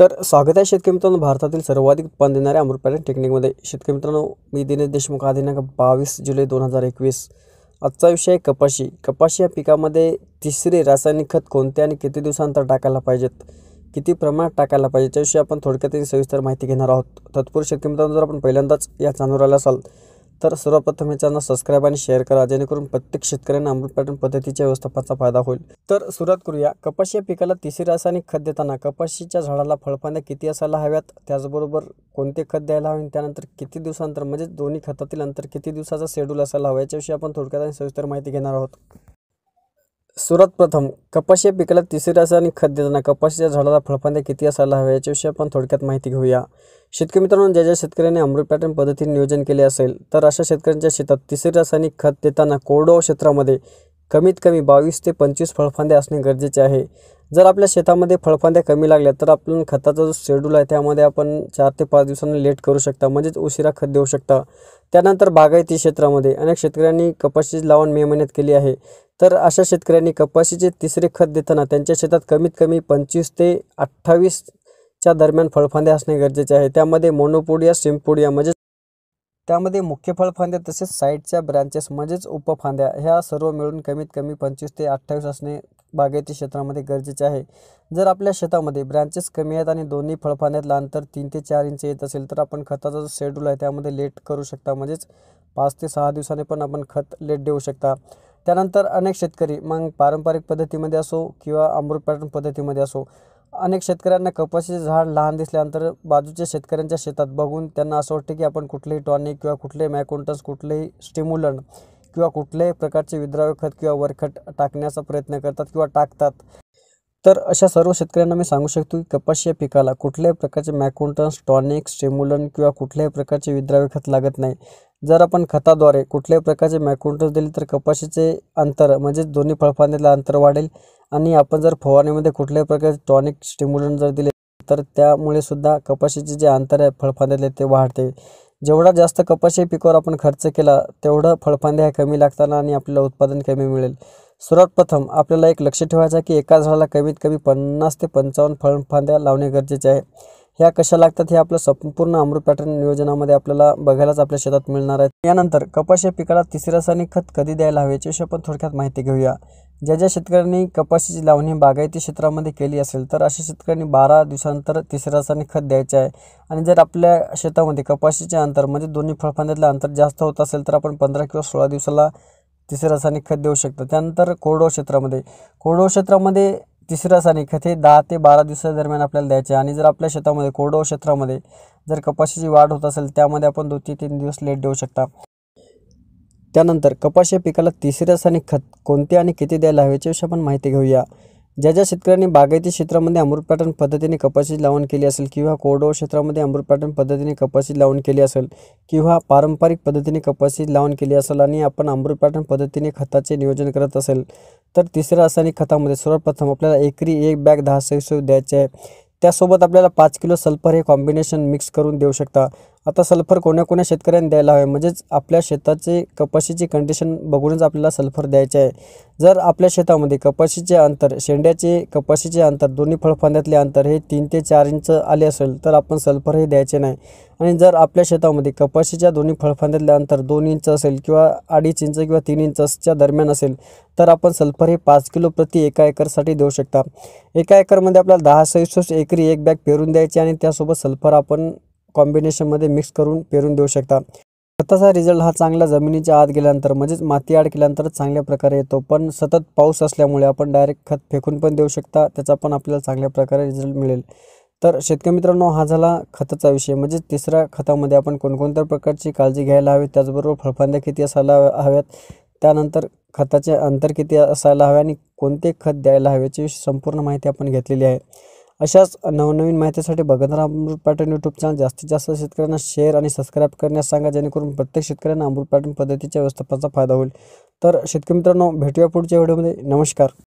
तर स्वागत आहे शेतकरी मित्रांनो भारतातील सर्वाधिक उत्पन्न देणाऱ्या अमृत टेक्निकमध्ये शेतकरी मित्रांनो मी दिनेश देशमुख हा दिनांक बावीस जुलै दोन हजार एकवीस आजचा विषय आहे कपाशी कपाशी या पिकामध्ये तिसरे रासायनिक खत कोणते आणि किती दिवसानंतर टाकायला पाहिजेत किती प्रमाणात टाकायला पाहिजे त्याविषयी आपण थोडक्यात सविस्तर माहिती घेणार आहोत तत्पूर्वी शेतकरी मित्रांनो जर आपण पहिल्यांदाच या चॅनलवर आला असाल तर सर्वप्रथम हे चॅनल सबस्क्राईब आणि शेअर करा जेणेकरून प्रत्येक शेतकऱ्यांना पॅटर्न पद्धतीच्या व्यवस्थापनाचा फायदा होईल तर सुरुवात करूया कपाशी या पिकाला तिसरी रासायनिक खत देताना कपाशीच्या झाडाला फळफांद्या किती असायला हव्यात त्याचबरोबर कोणते खत द्यायला हवे त्यानंतर किती दिवसानंतर म्हणजे दोन्ही खतातील अंतर किती दिवसाचा शेड्यूल असायला हवा याच्याविषयी आपण थोडक्यात आणि सविस्तर माहिती घेणार आहोत सुरत प्रथम कपाशी पिकाला तिसरी रासायनिक खत देताना कपाशीच्या झाडाला फळफांद्या किती असायला हव्या याच्याविषयी आपण थोडक्यात माहिती घेऊया शेतकरी मित्रांनो ज्या ज्या शेतकऱ्यांनी अमृत पॅटर्न पद्धतीने नियोजन केले असेल तर अशा शेतकऱ्यांच्या शेतात तिसरी रासायनिक खत देताना कोरडो क्षेत्रामध्ये कमीत कमी बावीस ते पंचवीस फळफांद्या असणे गरजेचे आहे जर आपल्या शेतामध्ये फळफांद्या कमी लागल्या तर आपण खताचा जो शेड्यूल आहे त्यामध्ये आपण चार ते पाच दिवसांनी लेट करू शकता म्हणजेच उशिरा खत देऊ शकता त्यानंतर बागायती क्षेत्रामध्ये अनेक शेतकऱ्यांनी कपाशी लावून मे महिन्यात केली आहे तर अशा शेतकऱ्यांनी कपाशीचे तिसरे खत देताना त्यांच्या शेतात कमीत कमी पंचवीस ते अठ्ठावीसच्या दरम्यान फळफांद्या असणे गरजेचे आहे त्यामध्ये मोनोपोडिया सिम्पोडिया म्हणजेच त्यामध्ये मुख्य फळफांद्या तसेच साईडच्या ब्रांचेस म्हणजेच उपफांद्या ह्या सर्व मिळून कमीत कमी पंचवीस ते अठ्ठावीस असणे बागायती क्षेत्रामध्ये गरजेचे आहे जर आपल्या शेतामध्ये ब्रँचेस कमी आहेत आणि दोन्ही लहान अंतर तीन ते चार इंच येत असेल तर आपण खताचा जो शेड्यूल आहे त्यामध्ये लेट करू शकता म्हणजेच पाच ते सहा दिवसाने पण आपण खत लेट देऊ शकता त्यानंतर अनेक शेतकरी मग पारंपरिक पद्धतीमध्ये असो किंवा अमृत पॅटर्न पद्धतीमध्ये असो अनेक शेतकऱ्यांना कपाशीचे झाड लहान दिसल्यानंतर बाजूच्या शेतकऱ्यांच्या शेतात बघून त्यांना असं वाटतं की आपण कुठलेही टॉनिक किंवा कुठले मॅकोंटस कुठलेही स्टिम्युलन किंवा कुठल्याही प्रकारचे विद्राव्य खत किंवा वरखत टाकण्याचा प्रयत्न करतात किंवा टाकतात तर अशा सर्व शेतकऱ्यांना मी सांगू शकतो की कपाशी या पिकाला कुठल्याही प्रकारचे मॅकोंटन्स टॉनिक स्टेम्युलन किंवा कुठल्याही प्रकारचे विद्राव्य खत लागत नाही जर आपण खताद्वारे कुठल्याही प्रकारचे मॅकोंटन्स दिले तर कपाशीचे अंतर म्हणजेच दोन्ही फळफांद्याला अंतर वाढेल आणि आपण जर फवारणीमध्ये कुठल्याही प्रकारचे टॉनिक स्टिम्युलंट जर दिले तर त्यामुळे सुद्धा कपाशीचे जे अंतर आहे फळफांद्यातले ते वाढते जेवढा जास्त कपाशी पिकावर आपण खर्च केला तेवढं फळफांद्या ह्या कमी लागताना आणि आपल्याला उत्पादन कमी मिळेल सर्वात प्रथम आपल्याला एक लक्ष ठेवायचं की एका झाडाला कमीत कमी पन्नास ते पंचावन्न फळफांद्या लावणे गरजेचे आहे ह्या कशा लागतात हे आपलं संपूर्ण अमृत पॅटर्न नियोजनामध्ये आपल्याला बघायलाच आपल्या शेतात मिळणार आहे यानंतर कपाशी पिकाला तिसऱ्या रासायनिक खत कधी द्यायला हवे याच्याविषयी आपण थोडक्यात माहिती घेऊया ज्या ज्या शेतकऱ्यांनी कपाशीची लावणी बागायती क्षेत्रामध्ये केली असेल तर अशा शेतकऱ्यांनी बारा दिवसानंतर तिसऱ्या रासायनिक खत द्यायचे आहे आणि जर आपल्या शेतामध्ये कपाशीचे अंतर म्हणजे दोन्ही फळफांद्यातलं अंतर जास्त होत असेल तर आपण पंधरा किंवा सोळा दिवसाला तिसऱ्या रासायनिक खत देऊ शकतो त्यानंतर कोरडो क्षेत्रामध्ये कोरडो क्षेत्रामध्ये तिसऱ्या रासायनिक खत हे दहा ते बारा दिवसादरम्यान आपल्याला द्यायचे आणि जर आपल्या शेतामध्ये कोरडो क्षेत्रामध्ये जर कपाशीची वाढ होत असेल त्यामध्ये आपण दोन ते तीन दिवस लेट देऊ शकता त्यानंतर कपाशी या पिकाला तिसरे रासायनिक खत कोणते आणि किती द्यायला हवे याविषयी आपण माहिती घेऊया ज्या ज्या शेतकऱ्यांनी बागायती क्षेत्रामध्ये अमृत पॅटर्न पद्धतीने कपाशी लावण केली असेल किंवा कोरडो क्षेत्रामध्ये अमृत पॅटर्न पद्धतीने कपाशी लावण केली असेल किंवा पारंपरिक पद्धतीने कपाशी लावण केली असेल आणि आपण अमृत पॅटर्न पद्धतीने खताचे नियोजन करत असेल तर तिसऱ्या रासायनिक खतामध्ये सर्वप्रथम आपल्याला एकरी एक बॅग दहा सेक्स द्यायचे आहे त्यासोबत आपल्याला पाच किलो सल्फर हे कॉम्बिनेशन मिक्स करून देऊ शकता आता सल्फर कोण्या कोण्या शेतकऱ्यांनी द्यायला हवे म्हणजेच आपल्या शेताचे कपाशीची कंडिशन बघूनच आपल्याला सल्फर द्यायचे आहे जर आपल्या शेतामध्ये कपाशीचे अंतर शेंड्याचे कपाशीचे अंतर दोन्ही फळफांद्यातले अंतर हे तीन ते चार इंच आले असेल तर आपण सल्फर हे द्यायचे नाही आणि जर आपल्या शेतामध्ये कपाशीच्या दोन्ही फळफांद्यातले अंतर दोन इंच असेल किंवा अडीच इंच किंवा तीन इंचच्या दरम्यान असेल तर आपण सल्फर हे पाच किलो प्रति एका एकरसाठी देऊ शकता एका एकरमध्ये आपल्याला दहा सहसष्ट एकरी एक बॅग पेरून द्यायची आणि त्यासोबत सल्फर आपण कॉम्बिनेशनमध्ये मिक्स करून पेरून देऊ शकता खताचा रिझल्ट हा चांगला जमिनीच्या आत गेल्यानंतर म्हणजेच माती आड केल्यानंतरच चांगल्या प्रकारे येतो पण सतत पाऊस असल्यामुळे आपण डायरेक्ट खत फेकून पण देऊ शकता त्याचा पण आपल्याला चांगल्या प्रकारे रिझल्ट मिळेल तर शेतकरी मित्रांनो हा झाला खताचा विषय म्हणजे तिसऱ्या खतामध्ये आपण कोणकोणत्या प्रकारची काळजी घ्यायला हवी त्याचबरोबर फळफांद्या किती असायला हव्यात त्यानंतर खताचे अंतर किती असायला हवे आणि कोणते खत द्यायला हवे याची संपूर्ण माहिती आपण घेतलेली आहे अशाच नवनवीन माहितीसाठी बघतरा अमृत पॅटर्न यूट्यूब चॅनल जास्तीत जास्त शेतकऱ्यांना शेअर आणि सबस्क्राईब करण्यास सांगा जेणेकरून प्रत्येक शेतकऱ्यांना अमृत पॅटर्न पद्धतीच्या व्यवस्थापनाचा फायदा होईल तर शेतकरी मित्रांनो भेटूया पुढच्या व्हिडिओमध्ये नमस्कार